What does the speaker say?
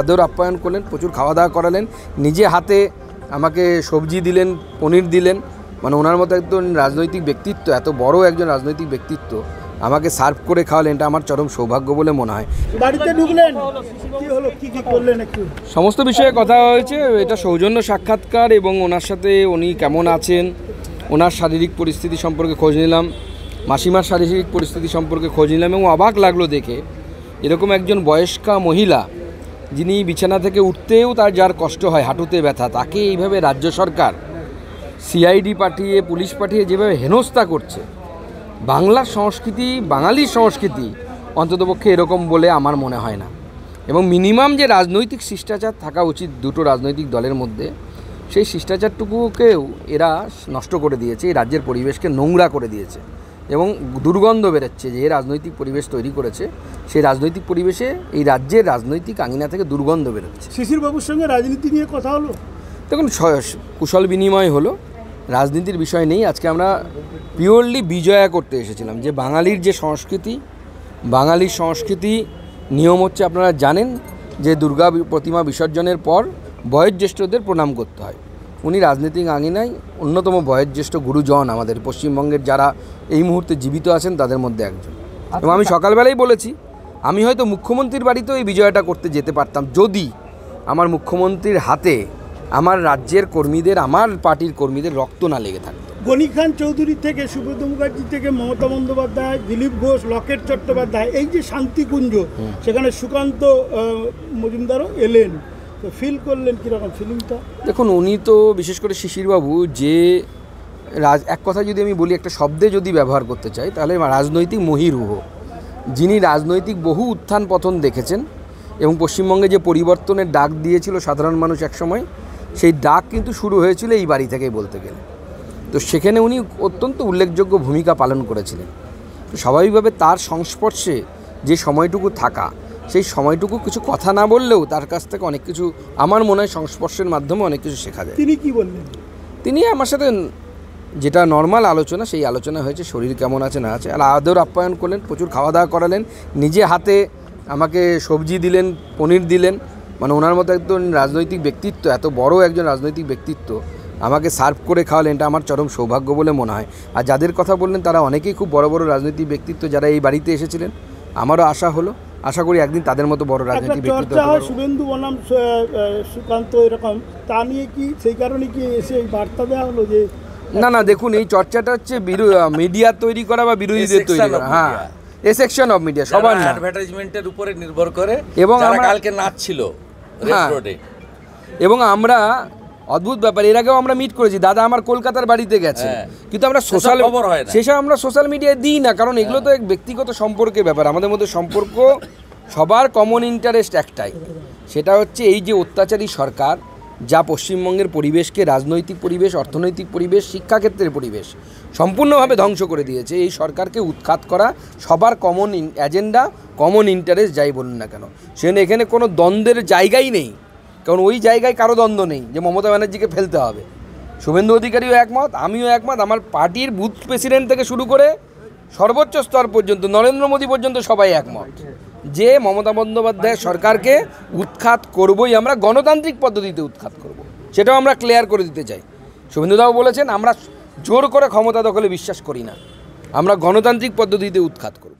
আদর আপ্যায়ন করলেন প্রচুর খাওয়া দাওয়া করালেন নিজে হাতে আমাকে সবজি দিলেন পনির দিলেন মানে ওনার মতো একজন রাজনৈতিক ব্যক্তিত্ব এত বড় একজন রাজনৈতিক ব্যক্তিত্ব আমাকে সার্ভ করে খাওয়ালেন এটা আমার চরম সৌভাগ্য বলে মনে হয় সমস্ত বিষয়ে কথা হয়েছে এটা সৌজন্য সাক্ষাৎকার এবং ওনার সাথে উনি কেমন আছেন ওনার শারীরিক পরিস্থিতি সম্পর্কে খোঁজ নিলাম মাসিমার শারীরিক পরিস্থিতি সম্পর্কে খোঁজ নিলাম এবং অবাক লাগলো দেখে এরকম একজন বয়স্কা মহিলা যিনি বিছানা থেকে উঠতেও তার যার কষ্ট হয় হাঁটুতে ব্যথা তাকে এইভাবে রাজ্য সরকার সিআইডি পাঠিয়ে পুলিশ পাঠিয়ে যেভাবে হেনস্থা করছে বাংলার সংস্কৃতি বাঙালির সংস্কৃতি অন্ততপক্ষে এরকম বলে আমার মনে হয় না এবং মিনিমাম যে রাজনৈতিক শিষ্টাচার থাকা উচিত দুটো রাজনৈতিক দলের মধ্যে সেই শিষ্টাচারটুকুকেও এরা নষ্ট করে দিয়েছে এই রাজ্যের পরিবেশকে নোংরা করে দিয়েছে এবং দুর্গন্ধ বেরোচ্ছে যে রাজনৈতিক পরিবেশ তৈরি করেছে সেই রাজনৈতিক পরিবেশে এই রাজ্যের রাজনৈতিক আঙিনা থেকে দুর্গন্ধ বেরোচ্ছে শিশিরবাবুর সঙ্গে রাজনীতি নিয়ে কথা হলো দেখুন কুশল বিনিময় হলো রাজনীতির বিষয় নেই আজকে আমরা পিওরলি বিজয়া করতে এসেছিলাম যে বাঙালির যে সংস্কৃতি বাঙালির সংস্কৃতি নিয়ম হচ্ছে আপনারা জানেন যে দুর্গা প্রতিমা বিসর্জনের পর বয়োজ্যেষ্ঠদের প্রণাম করতে হয় উনি রাজনৈতিক আঙিনায় অন্যতম বয়োজ্যেষ্ঠ গুরুজন আমাদের পশ্চিমবঙ্গের যারা এই মুহূর্তে জীবিত আছেন তাদের মধ্যে একজন এবং আমি আচ্ছা। সকালবেলাই বলেছি আমি হয়তো মুখ্যমন্ত্রীর বাড়িতেও এই বিজয়টা করতে যেতে পারতাম যদি আমার মুখ্যমন্ত্রীর হাতে আমার রাজ্যের কর্মীদের আমার পার্টির কর্মীদের রক্ত না লেগে থাকে গণি খান চৌধুরী থেকে সুব্রত মুখার্জি থেকে মমতা বন্দ্যোপাধ্যায় দিলীপ ঘোষ লকেট চট্টোপাধ্যায় এই যে শান্তিকুঞ্জ সেখানে সুকান্ত মজুমদারও এলেন তো ফিল করলেন কীরকম ফিলিংটা দেখুন উনি তো বিশেষ করে শিশিরবাবু যে রাজ এক কথা যদি আমি বলি একটা শব্দে যদি ব্যবহার করতে চাই তাহলে রাজনৈতিক মহিরুহ যিনি রাজনৈতিক বহু উত্থান পতন দেখেছেন এবং পশ্চিমবঙ্গে যে পরিবর্তনের ডাক দিয়েছিল সাধারণ মানুষ একসময় সেই ডাক কিন্তু শুরু হয়েছিল এই বাড়ি থেকেই বলতে গেলে তো সেখানে উনি অত্যন্ত উল্লেখযোগ্য ভূমিকা পালন করেছিলেন স্বাভাবিকভাবে তার সংস্পর্শে যে সময়টুকু থাকা সেই সময়টুকু কিছু কথা না বললেও তার কাছ থেকে অনেক কিছু আমার মনে হয় সংস্পর্শের মাধ্যমে অনেক কিছু শেখা যায় তিনি কি বললেন তিনি আমার সাথে যেটা নর্মাল আলোচনা সেই আলোচনা হয়েছে শরীর কেমন আছে না আছে আর আদর আপ্যায়ন করলেন প্রচুর খাওয়া দাওয়া করালেন নিজে হাতে আমাকে সবজি দিলেন পনির দিলেন মানে ওনার মতো একজন রাজনৈতিক ব্যক্তিত্ব এত বড় একজন রাজনৈতিক ব্যক্তিত্ব আমাকে সার্ভ করে খাওয়ালেন এটা আমার চরম সৌভাগ্য বলে মনে হয় আর যাদের কথা বললেন তারা অনেকেই খুব বড় বড় রাজনৈতিক ব্যক্তিত্ব যারা এই বাড়িতে এসেছিলেন আমারও আশা হলো আশা করি একদিন তাদের মতো বড় আচ্ছা, রাজনীতি চর্চা হয় শুভেন্দু বনাম সুকান্ত এরকম তা নিয়ে কি সেই কারণে কি এসে বার্তা দেওয়া হলো যে না না দেখুন এই চর্চাটা হচ্ছে মিডিয়া তৈরি করা বা বিরোধীদের তৈরি করা হ্যাঁ এ সেকশন অফ মিডিয়া সবার অ্যাডভার্টাইজমেন্টের উপরে নির্ভর করে এবং আমরা কালকে নাচ ছিল হ্যাঁ। রেড রোডে এবং আমরা অদ্ভুত ব্যাপার এর আগেও আমরা মিট করেছি দাদা আমার কলকাতার বাড়িতে গেছে হ্যাঁ, কিন্তু আমরা সোশ্যাল সেসব আমরা সোশ্যাল মিডিয়ায় দিই না কারণ এগুলো তো হ্যাঁ। এক ব্যক্তিগত সম্পর্কের ব্যাপার আমাদের মধ্যে সম্পর্ক সবার কমন ইন্টারেস্ট একটাই সেটা হচ্ছে এই যে অত্যাচারী সরকার যা পশ্চিমবঙ্গের পরিবেশকে রাজনৈতিক পরিবেশ অর্থনৈতিক পরিবেশ শিক্ষাক্ষেত্রের পরিবেশ সম্পূর্ণভাবে ধ্বংস করে দিয়েছে এই সরকারকে উৎখাত করা সবার কমন অ্যাজেন্ডা কমন ইন্টারেস্ট যাই বলুন না কেন সেখানে এখানে কোনো দ্বন্দ্বের জায়গাই নেই কারণ ওই জায়গায় কারো দ্বন্দ্ব নেই যে মমতা ব্যানার্জিকে ফেলতে হবে শুভেন্দু অধিকারীও একমত আমিও একমত আমার পার্টির বুথ প্রেসিডেন্ট থেকে শুরু করে সর্বোচ্চ স্তর পর্যন্ত নরেন্দ্র মোদী পর্যন্ত সবাই একমত যে মমতা বন্দ্যোপাধ্যায় সরকারকে উৎখাত করবই আমরা গণতান্ত্রিক পদ্ধতিতে উৎখাত করব। সেটাও আমরা ক্লিয়ার করে দিতে চাই শুভেন্দুদাও বলেছেন আমরা জোর করে ক্ষমতা দখলে বিশ্বাস করি না আমরা গণতান্ত্রিক পদ্ধতিতে উৎখাত করব